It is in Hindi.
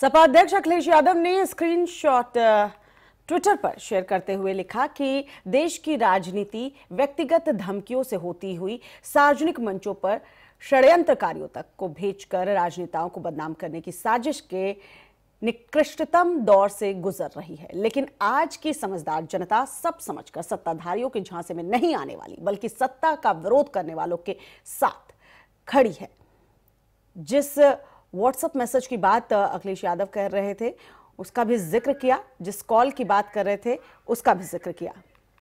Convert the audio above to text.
सपा अध्यक्ष अखिलेश यादव ने स्क्रीनशॉट ट्विटर पर शेयर करते हुए लिखा कि देश की राजनीति व्यक्तिगत धमकियों से होती हुई सार्वजनिक मंचों पर षड्यंत्रकारियों तक को भेजकर राजनेताओं को बदनाम करने की साजिश के निकृष्टतम दौर से गुजर रही है लेकिन आज की समझदार जनता सब समझकर सत्ताधारियों के झांसे में नहीं आने वाली बल्कि सत्ता का विरोध करने वालों के साथ खड़ी है जिस व्हाट्सअप मैसेज की बात अखिलेश यादव कह रहे थे उसका भी जिक्र किया जिस कॉल की बात कर रहे थे उसका भी जिक्र किया